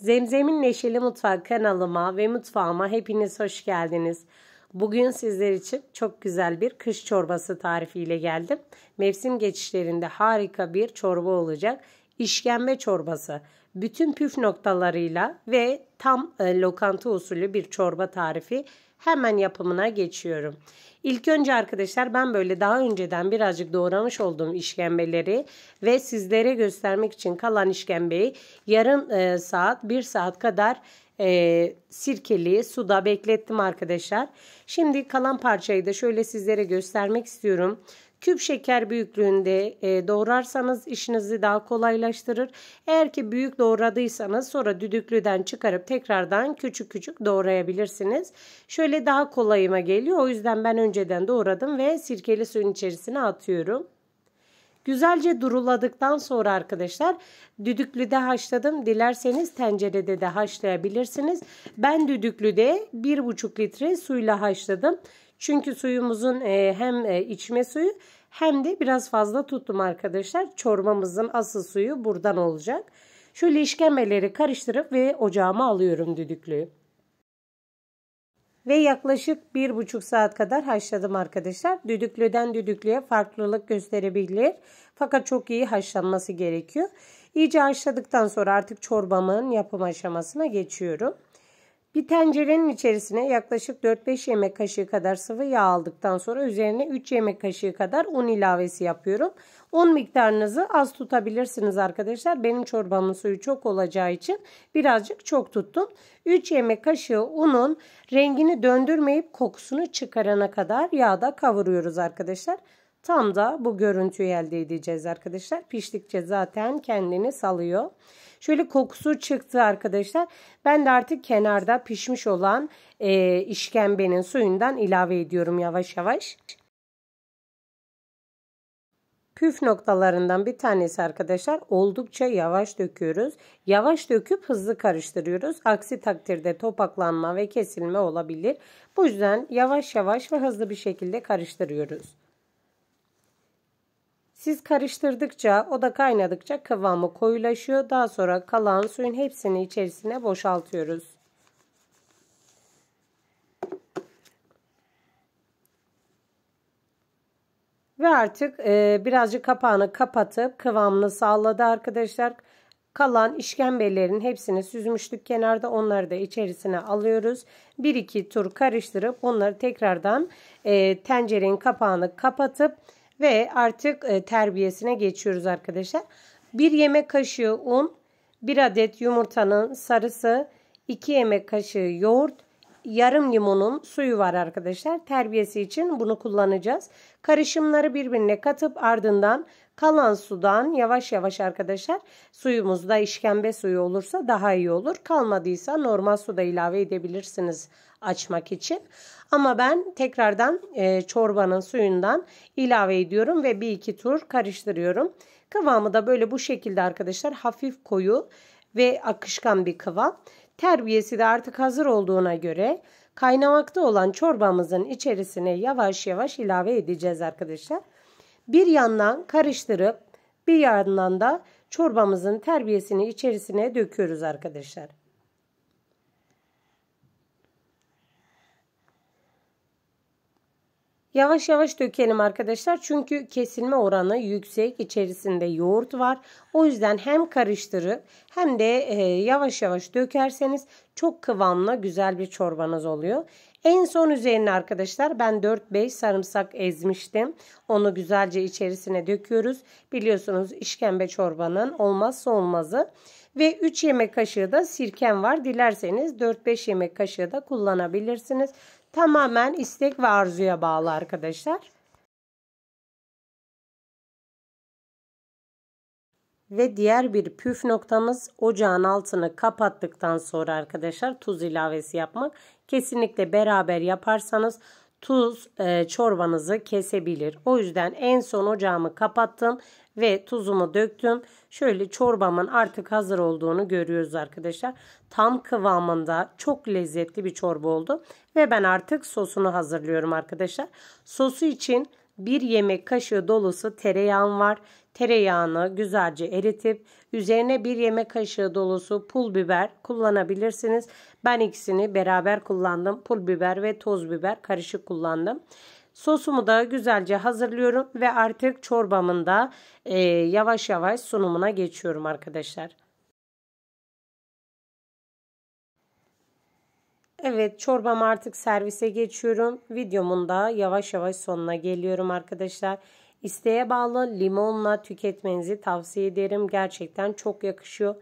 Zemzem'in Neşeli Mutfak kanalıma ve mutfağıma hepiniz hoş geldiniz. Bugün sizler için çok güzel bir kış çorbası tarifiyle geldim. Mevsim geçişlerinde harika bir çorba olacak. İşkembe çorbası. Bütün püf noktalarıyla ve tam e, lokanta usulü bir çorba tarifi. Hemen yapımına geçiyorum. İlk önce arkadaşlar ben böyle daha önceden birazcık doğramış olduğum işkembeleri ve sizlere göstermek için kalan işkembeyi yarım e, saat bir saat kadar e, sirkeli suda beklettim arkadaşlar. Şimdi kalan parçayı da şöyle sizlere göstermek istiyorum. Küp şeker büyüklüğünde e, doğrarsanız işinizi daha kolaylaştırır. Eğer ki büyük doğradıysanız sonra düdüklüden çıkarıp tekrardan küçük küçük doğrayabilirsiniz. Şöyle daha kolayıma geliyor. O yüzden ben önceden doğradım ve sirkeli suyun içerisine atıyorum. Güzelce duruladıktan sonra arkadaşlar düdüklüde haşladım. Dilerseniz tencerede de haşlayabilirsiniz. Ben düdüklüde 1,5 litre suyla haşladım. Çünkü suyumuzun e, hem e, içme suyu hem de biraz fazla tuttum arkadaşlar. Çorbamızın asıl suyu buradan olacak. Şöyle işkembeleri karıştırıp ve ocağıma alıyorum düdüklü. Ve yaklaşık 1,5 saat kadar haşladım arkadaşlar. Düdüklüden düdüklüye farklılık gösterebilir. Fakat çok iyi haşlanması gerekiyor. İyice haşladıktan sonra artık çorbamın yapım aşamasına geçiyorum. Bir tencerenin içerisine yaklaşık 4-5 yemek kaşığı kadar sıvı yağ aldıktan sonra üzerine 3 yemek kaşığı kadar un ilavesi yapıyorum. Un miktarınızı az tutabilirsiniz arkadaşlar. Benim çorbamın suyu çok olacağı için birazcık çok tuttum. 3 yemek kaşığı unun rengini döndürmeyip kokusunu çıkarana kadar yağda kavuruyoruz arkadaşlar. Tam da bu görüntüyü elde edeceğiz arkadaşlar. Piştikçe zaten kendini salıyor. Şöyle kokusu çıktı arkadaşlar. Ben de artık kenarda pişmiş olan e, işkembenin suyundan ilave ediyorum yavaş yavaş. Püf noktalarından bir tanesi arkadaşlar oldukça yavaş döküyoruz. Yavaş döküp hızlı karıştırıyoruz. Aksi takdirde topaklanma ve kesilme olabilir. Bu yüzden yavaş yavaş ve hızlı bir şekilde karıştırıyoruz. Siz karıştırdıkça o da kaynadıkça kıvamı koyulaşıyor. Daha sonra kalan suyun hepsini içerisine boşaltıyoruz. Ve artık e, birazcık kapağını kapatıp kıvamını sağladı arkadaşlar. Kalan işkembelerin hepsini süzmüştük kenarda. Onları da içerisine alıyoruz. 1-2 tur karıştırıp onları tekrardan e, tencerenin kapağını kapatıp ve artık e, terbiyesine geçiyoruz arkadaşlar. 1 yemek kaşığı un, 1 adet yumurtanın sarısı, 2 yemek kaşığı yoğurt, yarım limonun suyu var arkadaşlar. Terbiyesi için bunu kullanacağız. Karışımları birbirine katıp ardından kalan sudan yavaş yavaş arkadaşlar suyumuzda işkembe suyu olursa daha iyi olur. Kalmadıysa normal su da ilave edebilirsiniz açmak için. Ama ben tekrardan e, çorbanın suyundan ilave ediyorum ve bir iki tur karıştırıyorum. Kıvamı da böyle bu şekilde arkadaşlar hafif koyu ve akışkan bir kıvam. Terbiyesi de artık hazır olduğuna göre kaynamakta olan çorbamızın içerisine yavaş yavaş ilave edeceğiz arkadaşlar. Bir yandan karıştırıp bir yandan da çorbamızın terbiyesini içerisine döküyoruz arkadaşlar. Yavaş yavaş dökelim arkadaşlar çünkü kesilme oranı yüksek içerisinde yoğurt var. O yüzden hem karıştırıp hem de e, yavaş yavaş dökerseniz çok kıvamlı güzel bir çorbanız oluyor. En son üzerine arkadaşlar ben 4-5 sarımsak ezmiştim. Onu güzelce içerisine döküyoruz. Biliyorsunuz işkembe çorbanın olmazsa olmazı. Ve 3 yemek kaşığı da sirkem var. Dilerseniz 4-5 yemek kaşığı da kullanabilirsiniz. Tamamen istek ve arzuya bağlı arkadaşlar. Ve diğer bir püf noktamız ocağın altını kapattıktan sonra arkadaşlar tuz ilavesi yapmak. Kesinlikle beraber yaparsanız tuz e, çorbanızı kesebilir. O yüzden en son ocağımı kapattım ve tuzumu döktüm. Şöyle çorbamın artık hazır olduğunu görüyoruz arkadaşlar. Tam kıvamında çok lezzetli bir çorba oldu. Ve ben artık sosunu hazırlıyorum arkadaşlar. Sosu için bir yemek kaşığı dolusu tereyağım var. Tereyağını güzelce eritip üzerine bir yemek kaşığı dolusu pul biber kullanabilirsiniz. Ben ikisini beraber kullandım. Pul biber ve toz biber karışık kullandım. Sosumu da güzelce hazırlıyorum ve artık çorbamın da e, yavaş yavaş sunumuna geçiyorum arkadaşlar. Evet çorbamı artık servise geçiyorum. Videomun da yavaş yavaş sonuna geliyorum arkadaşlar. İsteğe bağlı limonla tüketmenizi tavsiye ederim. Gerçekten çok yakışıyor.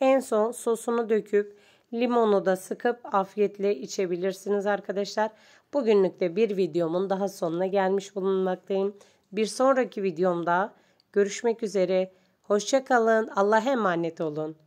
En son sosunu döküp Limonu da sıkıp afiyetle içebilirsiniz arkadaşlar. Bugünlük de bir videomun daha sonuna gelmiş bulunmaktayım. Bir sonraki videomda görüşmek üzere. Hoşçakalın. Allah'a emanet olun.